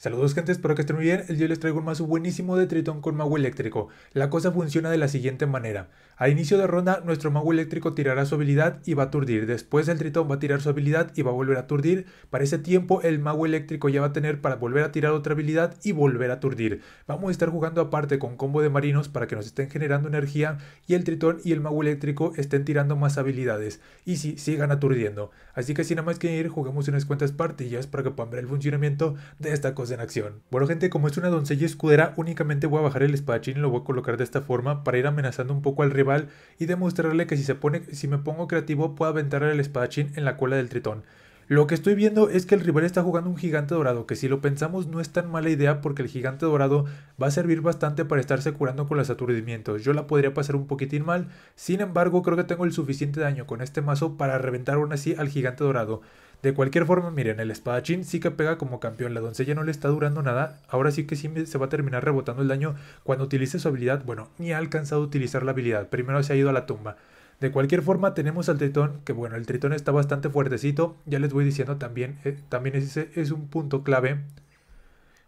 Saludos gente, espero que estén muy bien. El día les traigo un mazo buenísimo de Tritón con mago eléctrico. La cosa funciona de la siguiente manera. Al inicio de ronda, nuestro mago eléctrico tirará su habilidad y va a aturdir. Después el Tritón va a tirar su habilidad y va a volver a aturdir. Para ese tiempo, el mago eléctrico ya va a tener para volver a tirar otra habilidad y volver a aturdir. Vamos a estar jugando aparte con combo de marinos para que nos estén generando energía y el Tritón y el mago eléctrico estén tirando más habilidades. Y si sigan aturdiendo. Así que sin nada más que ir, juguemos unas cuantas partillas para que puedan ver el funcionamiento de esta cosa en acción. Bueno gente, como es una doncella escudera, únicamente voy a bajar el espadachín y lo voy a colocar de esta forma para ir amenazando un poco al rival y demostrarle que si, se pone, si me pongo creativo puedo aventar el espadachín en la cola del tritón. Lo que estoy viendo es que el rival está jugando un gigante dorado, que si lo pensamos no es tan mala idea porque el gigante dorado va a servir bastante para estarse curando con los aturdimientos. Yo la podría pasar un poquitín mal, sin embargo creo que tengo el suficiente daño con este mazo para reventar aún así al gigante dorado. De cualquier forma, miren, el espadachín sí que pega como campeón, la doncella no le está durando nada, ahora sí que sí se va a terminar rebotando el daño cuando utilice su habilidad, bueno, ni ha alcanzado a utilizar la habilidad, primero se ha ido a la tumba. De cualquier forma, tenemos al Tritón, que bueno, el Tritón está bastante fuertecito. Ya les voy diciendo también, eh, también ese es un punto clave.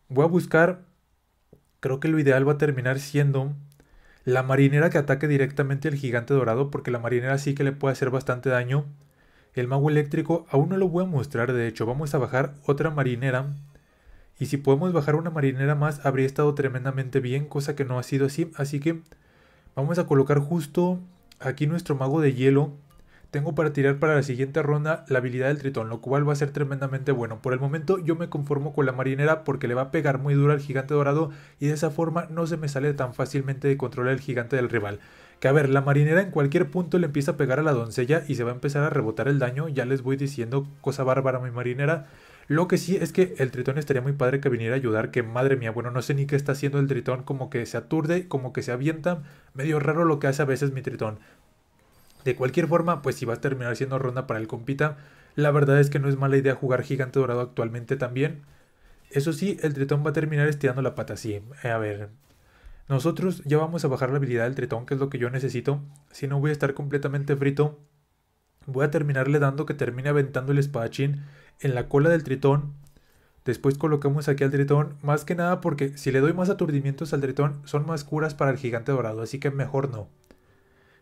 Voy a buscar, creo que lo ideal va a terminar siendo la marinera que ataque directamente al gigante dorado, porque la marinera sí que le puede hacer bastante daño. El mago eléctrico aún no lo voy a mostrar, de hecho, vamos a bajar otra marinera. Y si podemos bajar una marinera más, habría estado tremendamente bien, cosa que no ha sido así. Así que vamos a colocar justo aquí nuestro mago de hielo tengo para tirar para la siguiente ronda la habilidad del tritón, lo cual va a ser tremendamente bueno. Por el momento yo me conformo con la marinera porque le va a pegar muy duro al gigante dorado y de esa forma no se me sale tan fácilmente de controlar el gigante del rival. Que a ver, la marinera en cualquier punto le empieza a pegar a la doncella y se va a empezar a rebotar el daño, ya les voy diciendo, cosa bárbara mi marinera. Lo que sí es que el tritón estaría muy padre que viniera a ayudar, que madre mía, bueno, no sé ni qué está haciendo el tritón, como que se aturde, como que se avienta, medio raro lo que hace a veces mi tritón. De cualquier forma, pues si vas a terminar siendo ronda para el compita, la verdad es que no es mala idea jugar gigante dorado actualmente también. Eso sí, el tritón va a terminar estirando la pata, sí. a ver, nosotros ya vamos a bajar la habilidad del tritón, que es lo que yo necesito. Si no voy a estar completamente frito voy a terminarle dando que termine aventando el espadachín en la cola del tritón. Después colocamos aquí al tritón, más que nada porque si le doy más aturdimientos al tritón son más curas para el gigante dorado, así que mejor no.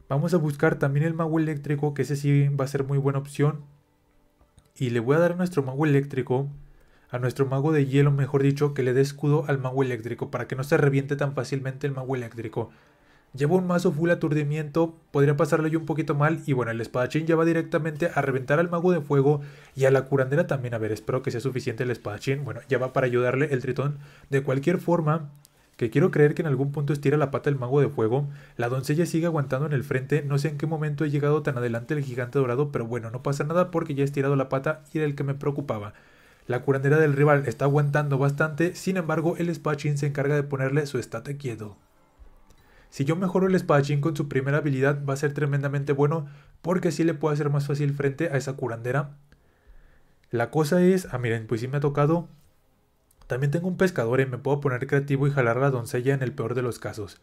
Vamos a buscar también el mago eléctrico, que ese sí va a ser muy buena opción. Y le voy a dar a nuestro mago eléctrico, a nuestro mago de hielo mejor dicho, que le dé escudo al mago eléctrico, para que no se reviente tan fácilmente el mago eléctrico. Lleva un mazo full aturdimiento, podría pasarlo yo un poquito mal. Y bueno, el espadachín ya va directamente a reventar al mago de fuego y a la curandera también. A ver, espero que sea suficiente el espadachín. Bueno, ya va para ayudarle el tritón. De cualquier forma, que quiero creer que en algún punto estira la pata el mago de fuego. La doncella sigue aguantando en el frente, no sé en qué momento he llegado tan adelante el gigante dorado, pero bueno, no pasa nada porque ya he estirado la pata y era el que me preocupaba. La curandera del rival está aguantando bastante, sin embargo el espadachín se encarga de ponerle su estate quieto. Si yo mejoro el espadachín con su primera habilidad va a ser tremendamente bueno porque así le puedo hacer más fácil frente a esa curandera. La cosa es, ah miren, pues sí me ha tocado. También tengo un pescador y ¿eh? me puedo poner creativo y jalar la doncella en el peor de los casos.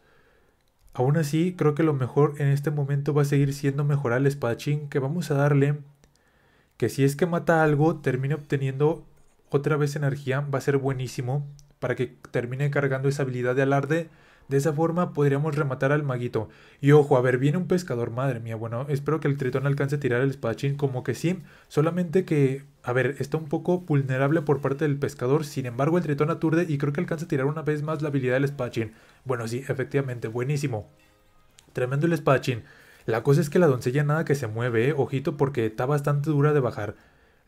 Aún así, creo que lo mejor en este momento va a seguir siendo mejorar el espadachín que vamos a darle. Que si es que mata algo, termine obteniendo otra vez energía, va a ser buenísimo para que termine cargando esa habilidad de alarde de esa forma podríamos rematar al maguito. Y ojo, a ver, viene un pescador, madre mía. Bueno, espero que el tritón alcance a tirar el espadachín como que sí. Solamente que, a ver, está un poco vulnerable por parte del pescador. Sin embargo, el tritón aturde y creo que alcanza a tirar una vez más la habilidad del espadachín. Bueno, sí, efectivamente, buenísimo. Tremendo el espadachín. La cosa es que la doncella nada que se mueve, eh. ojito, porque está bastante dura de bajar.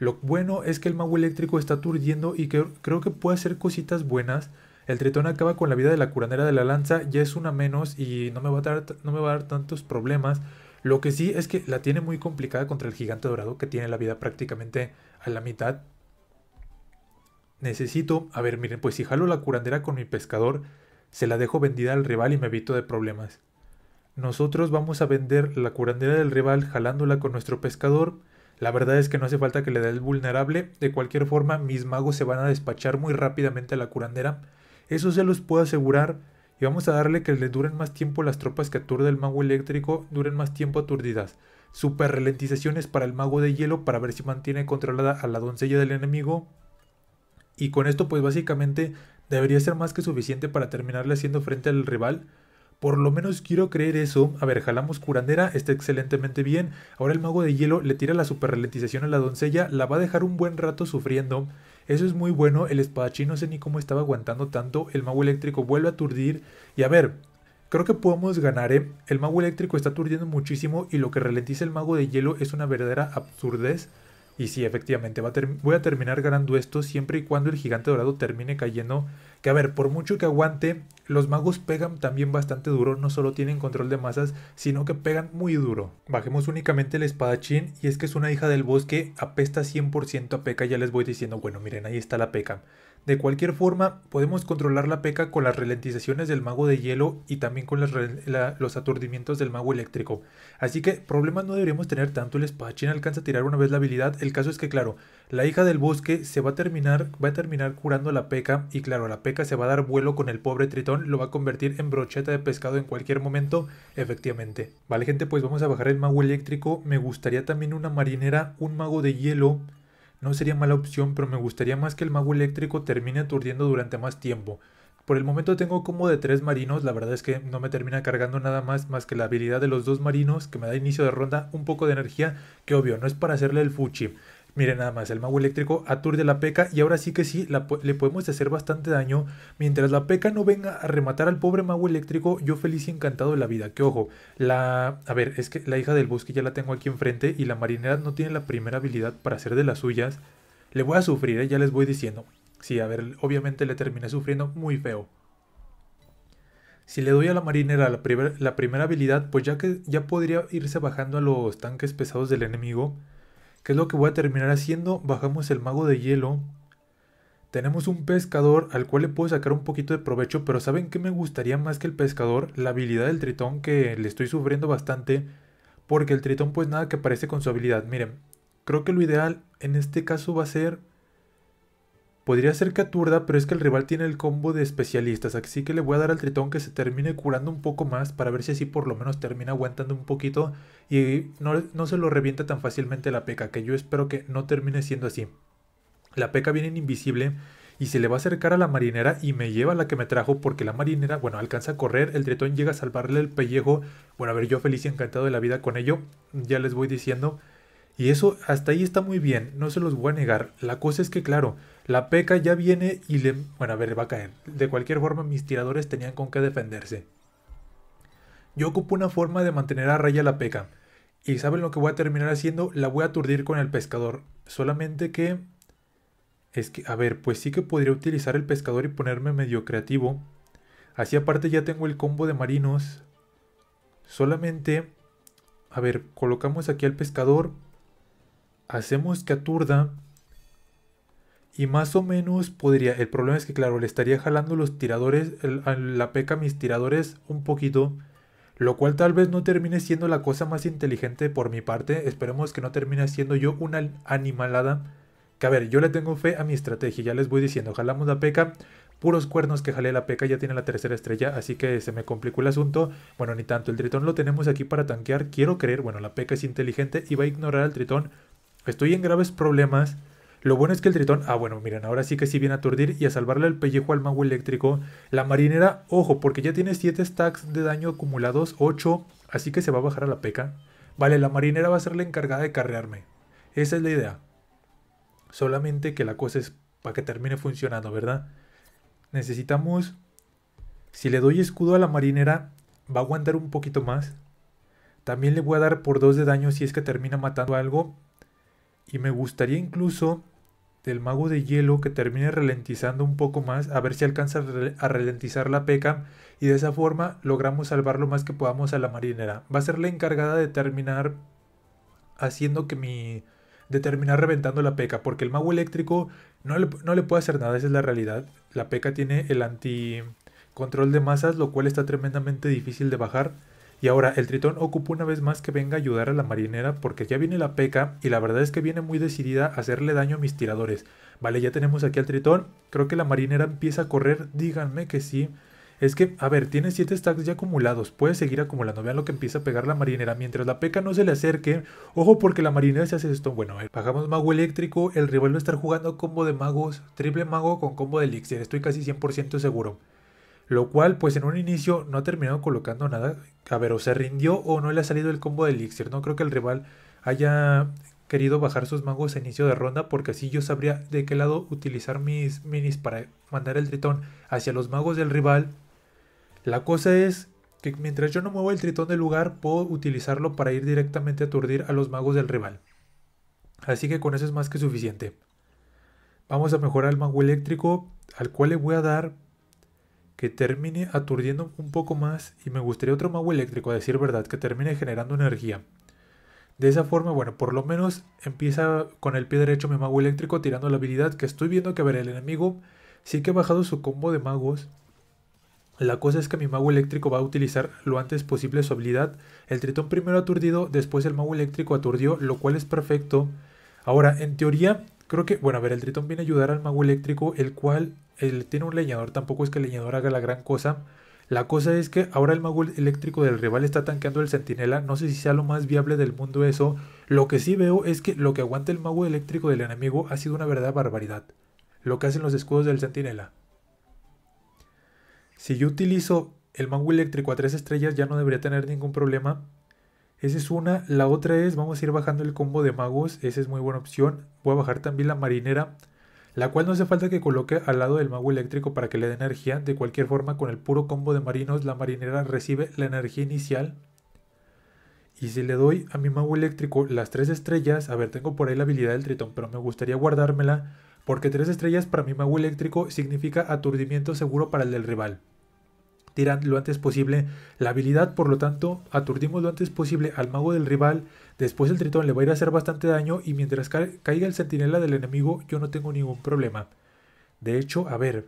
Lo bueno es que el mago eléctrico está aturdiendo y creo que puede hacer cositas buenas el tritón acaba con la vida de la curandera de la lanza, ya es una menos y no me va a dar, no me va a dar tantos problemas. Lo que sí es que la tiene muy complicada contra el gigante dorado que tiene la vida prácticamente a la mitad. Necesito, a ver, miren, pues si jalo la curandera con mi pescador, se la dejo vendida al rival y me evito de problemas. Nosotros vamos a vender la curandera del rival jalándola con nuestro pescador. La verdad es que no hace falta que le dé vulnerable. De cualquier forma, mis magos se van a despachar muy rápidamente a la curandera eso se los puedo asegurar. Y vamos a darle que le duren más tiempo las tropas que aturde el mago eléctrico, duren más tiempo aturdidas. Super ralentizaciones para el mago de hielo para ver si mantiene controlada a la doncella del enemigo. Y con esto pues básicamente debería ser más que suficiente para terminarle haciendo frente al rival. Por lo menos quiero creer eso. A ver, jalamos curandera, está excelentemente bien. Ahora el mago de hielo le tira la super ralentización a la doncella, la va a dejar un buen rato sufriendo. Eso es muy bueno. El espadachín no sé ni cómo estaba aguantando tanto. El mago eléctrico vuelve a aturdir. Y a ver, creo que podemos ganar, ¿eh? El mago eléctrico está aturdiendo muchísimo y lo que ralentiza el mago de hielo es una verdadera absurdez. Y sí, efectivamente, va a voy a terminar ganando esto siempre y cuando el gigante dorado termine cayendo. Que a ver, por mucho que aguante, los magos pegan también bastante duro, no solo tienen control de masas, sino que pegan muy duro. Bajemos únicamente el espadachín, y es que es una hija del bosque, apesta 100% a peca, ya les voy diciendo, bueno, miren, ahí está la peca. De cualquier forma, podemos controlar la peca con las ralentizaciones del mago de hielo y también con los aturdimientos del mago eléctrico. Así que problemas no deberíamos tener tanto. El Spachin alcanza a tirar una vez la habilidad. El caso es que, claro, la hija del bosque se va a terminar, va a terminar curando la peca. Y claro, la peca se va a dar vuelo con el pobre tritón. Lo va a convertir en brocheta de pescado en cualquier momento, efectivamente. Vale, gente, pues vamos a bajar el mago eléctrico. Me gustaría también una marinera, un mago de hielo no sería mala opción, pero me gustaría más que el mago eléctrico termine aturdiendo durante más tiempo. Por el momento tengo como de tres marinos, la verdad es que no me termina cargando nada más más que la habilidad de los dos marinos que me da inicio de ronda un poco de energía, que obvio, no es para hacerle el fuchi. Miren nada más, el mago eléctrico aturde la peca y ahora sí que sí le podemos hacer bastante daño. Mientras la peca no venga a rematar al pobre mago eléctrico, yo feliz y encantado de la vida. Que ojo, la... A ver, es que la hija del bosque ya la tengo aquí enfrente y la marinera no tiene la primera habilidad para hacer de las suyas. Le voy a sufrir, ¿eh? ya les voy diciendo. Sí, a ver, obviamente le terminé sufriendo muy feo. Si le doy a la marinera la, la primera habilidad, pues ya que ya podría irse bajando a los tanques pesados del enemigo que es lo que voy a terminar haciendo, bajamos el mago de hielo. Tenemos un pescador al cual le puedo sacar un poquito de provecho, pero ¿saben qué me gustaría más que el pescador? La habilidad del tritón que le estoy sufriendo bastante, porque el tritón pues nada que parece con su habilidad. Miren, creo que lo ideal en este caso va a ser Podría ser que pero es que el rival tiene el combo de especialistas, así que le voy a dar al tritón que se termine curando un poco más para ver si así por lo menos termina aguantando un poquito y no, no se lo revienta tan fácilmente la peca, que yo espero que no termine siendo así. La peca viene invisible y se le va a acercar a la marinera y me lleva la que me trajo porque la marinera, bueno, alcanza a correr, el tritón llega a salvarle el pellejo. Bueno, a ver, yo feliz y encantado de la vida con ello, ya les voy diciendo. Y eso hasta ahí está muy bien, no se los voy a negar. La cosa es que, claro, la peca ya viene y le... Bueno, a ver, va a caer. De cualquier forma, mis tiradores tenían con qué defenderse. Yo ocupo una forma de mantener a raya la peca. Y ¿saben lo que voy a terminar haciendo? La voy a aturdir con el pescador. Solamente que... Es que, a ver, pues sí que podría utilizar el pescador y ponerme medio creativo. Así aparte ya tengo el combo de marinos. Solamente... A ver, colocamos aquí al pescador. Hacemos que aturda. Y más o menos podría. El problema es que, claro, le estaría jalando los tiradores, la peca a mis tiradores un poquito. Lo cual tal vez no termine siendo la cosa más inteligente por mi parte. Esperemos que no termine siendo yo una animalada. Que a ver, yo le tengo fe a mi estrategia. Ya les voy diciendo, jalamos la peca. Puros cuernos que jalé la peca, ya tiene la tercera estrella, así que se me complicó el asunto. Bueno, ni tanto, el tritón lo tenemos aquí para tanquear, quiero creer, bueno, la peca es inteligente y va a ignorar al tritón. Estoy en graves problemas, lo bueno es que el tritón, ah bueno, miren, ahora sí que sí viene a aturdir y a salvarle el pellejo al mago eléctrico. La marinera, ojo, porque ya tiene 7 stacks de daño acumulados, 8, así que se va a bajar a la peca. Vale, la marinera va a ser la encargada de carrearme. Esa es la idea. Solamente que la cosa es para que termine funcionando, ¿verdad? Necesitamos... Si le doy escudo a la marinera, va a aguantar un poquito más. También le voy a dar por 2 de daño si es que termina matando algo. Y me gustaría incluso del mago de hielo que termine ralentizando un poco más, a ver si alcanza a ralentizar la peca y de esa forma logramos salvar lo más que podamos a la marinera. Va a ser la encargada de terminar haciendo que mi... de terminar reventando la PECA, porque el mago eléctrico no le, no le puede hacer nada, esa es la realidad. La PECA tiene el anti control de masas, lo cual está tremendamente difícil de bajar. Y ahora, el Tritón ocupa una vez más que venga a ayudar a la marinera porque ya viene la peca y la verdad es que viene muy decidida a hacerle daño a mis tiradores. Vale, ya tenemos aquí al Tritón. Creo que la marinera empieza a correr. Díganme que sí. Es que, a ver, tiene 7 stacks ya acumulados, puede seguir acumulando, vean lo que empieza a pegar la marinera, mientras la peca no se le acerque, ojo porque la marinera se hace esto, bueno, bajamos mago eléctrico, el rival va a estar jugando combo de magos, triple mago con combo de elixir, estoy casi 100% seguro lo cual pues en un inicio no ha terminado colocando nada. A ver, o se rindió o no le ha salido el combo de elixir. No creo que el rival haya querido bajar sus magos a inicio de ronda porque así yo sabría de qué lado utilizar mis minis para mandar el tritón hacia los magos del rival. La cosa es que mientras yo no muevo el tritón del lugar puedo utilizarlo para ir directamente a aturdir a los magos del rival. Así que con eso es más que suficiente. Vamos a mejorar el mango eléctrico al cual le voy a dar que termine aturdiendo un poco más y me gustaría otro mago eléctrico, a decir verdad, que termine generando energía. De esa forma, bueno, por lo menos empieza con el pie derecho mi mago eléctrico tirando la habilidad que estoy viendo que, a ver, el enemigo sí que ha bajado su combo de magos. La cosa es que mi mago eléctrico va a utilizar lo antes posible su habilidad. El tritón primero aturdido, después el mago eléctrico aturdió, lo cual es perfecto. Ahora, en teoría, Creo que, bueno, a ver, el Tritón viene a ayudar al mago eléctrico, el cual él tiene un leñador, tampoco es que el leñador haga la gran cosa. La cosa es que ahora el mago eléctrico del rival está tanqueando el centinela. No sé si sea lo más viable del mundo eso. Lo que sí veo es que lo que aguanta el mago eléctrico del enemigo ha sido una verdadera barbaridad. Lo que hacen los escudos del centinela. Si yo utilizo el mago eléctrico a tres estrellas ya no debería tener ningún problema. Esa es una. La otra es, vamos a ir bajando el combo de magos. Esa es muy buena opción. Voy a bajar también la marinera. La cual no hace falta que coloque al lado del mago eléctrico para que le dé energía. De cualquier forma, con el puro combo de marinos, la marinera recibe la energía inicial. Y si le doy a mi mago eléctrico las tres estrellas, a ver, tengo por ahí la habilidad del tritón, pero me gustaría guardármela. Porque tres estrellas para mi mago eléctrico significa aturdimiento seguro para el del rival tiran lo antes posible la habilidad, por lo tanto, aturdimos lo antes posible al mago del rival, después el tritón le va a ir a hacer bastante daño y mientras caiga el sentinela del enemigo yo no tengo ningún problema. De hecho, a ver,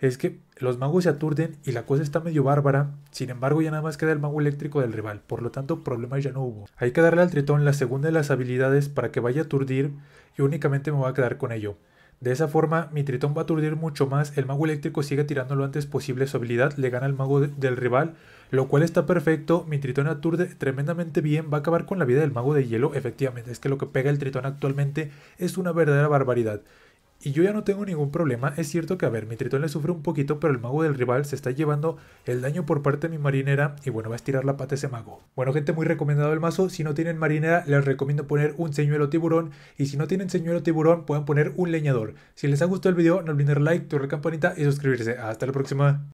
es que los magos se aturden y la cosa está medio bárbara, sin embargo ya nada más queda el mago eléctrico del rival, por lo tanto problemas ya no hubo. Hay que darle al tritón la segunda de las habilidades para que vaya a aturdir y únicamente me voy a quedar con ello. De esa forma, mi tritón va a aturdir mucho más, el mago eléctrico sigue tirando lo antes posible su habilidad, le gana al mago del rival, lo cual está perfecto, mi tritón aturde tremendamente bien, va a acabar con la vida del mago de hielo, efectivamente, es que lo que pega el tritón actualmente es una verdadera barbaridad. Y yo ya no tengo ningún problema. Es cierto que, a ver, mi tritón le sufre un poquito, pero el mago del rival se está llevando el daño por parte de mi marinera. Y bueno, va a estirar la pata ese mago. Bueno, gente, muy recomendado el mazo. Si no tienen marinera, les recomiendo poner un señuelo tiburón. Y si no tienen señuelo tiburón, pueden poner un leñador. Si les ha gustado el video, no olviden dar like, la campanita y suscribirse. Hasta la próxima.